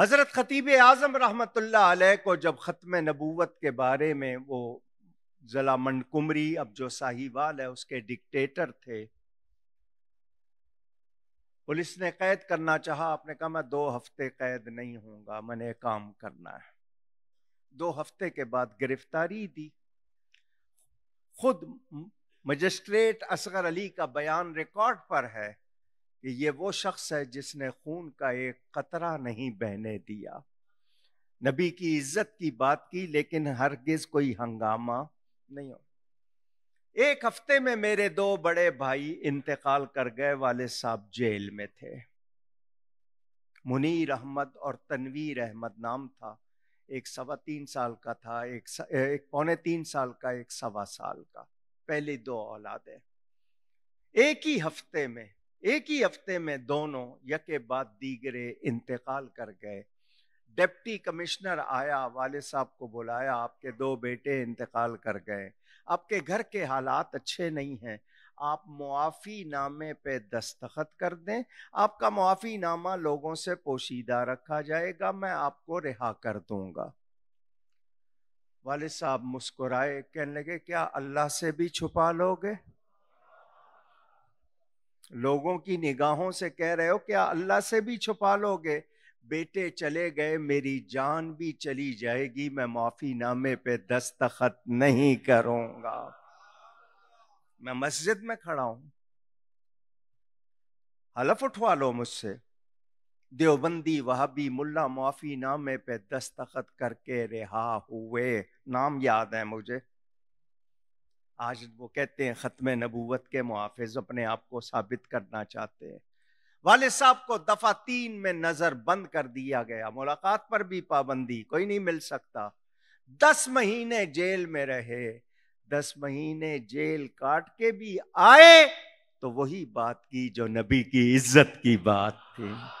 हज़रत ख़तीब आज़म रहमत को जब ख़त्म नबूवत के बारे में वो ज़िला मंडकुमरी अब जो साहिवाल है उसके डिक्टेटर थे पुलिस ने कैद करना चाहा आपने कहा मैं दो हफ्ते कैद नहीं होऊंगा मैंने काम करना है दो हफ्ते के बाद गिरफ्तारी दी खुद मजिस्ट्रेट असगर अली का बयान रिकॉर्ड पर है कि ये वो शख्स है जिसने खून का एक कतरा नहीं बहने दिया नबी की इज्जत की बात की लेकिन हरगिज कोई हंगामा नहीं हो एक हफ्ते में मेरे दो बड़े भाई इंतकाल कर गए वाले साहब जेल में थे मुनीर अहमद और तनवीर अहमद नाम था एक सवा तीन साल का था एक, स, एक पौने तीन साल का एक सवा साल का पहले दो औलादे एक ही हफ्ते में एक ही हफ्ते में दोनों यके बाद दीगरे इंतकाल कर गए डिप्टी कमिश्नर आया वाले साहब को बुलाया आपके दो बेटे इंतकाल कर गए आपके घर के हालात अच्छे नहीं हैं आप मुआफ़ी नामे पे दस्तखत कर दें आपका मुआफ़ी नामा लोगों से पोशीदा रखा जाएगा मैं आपको रिहा कर दूंगा वाले साहब मुस्कुराए कहने लगे क्या अल्लाह से भी छुपा लोगे लोगों की निगाहों से कह रहे हो क्या अल्लाह से भी छुपा लोगे बेटे चले गए मेरी जान भी चली जाएगी मैं नामे पे दस्तखत नहीं करूंगा मैं मस्जिद में खड़ा हूं हलफ उठवा लो मुझसे देवबंदी वहाबी मुल्ला माफी नामे पे दस्तखत करके रिहा हुए नाम याद है मुझे आज वो कहते हैं ख़त्म नबूवत के मुहाफ़ अपने आप को साबित करना चाहते हैं वाले साहब को दफ़ा तीन में नज़र बंद कर दिया गया मुलाकात पर भी पाबंदी कोई नहीं मिल सकता दस महीने जेल में रहे दस महीने जेल काट के भी आए तो वही बात की जो नबी की इज्जत की बात थी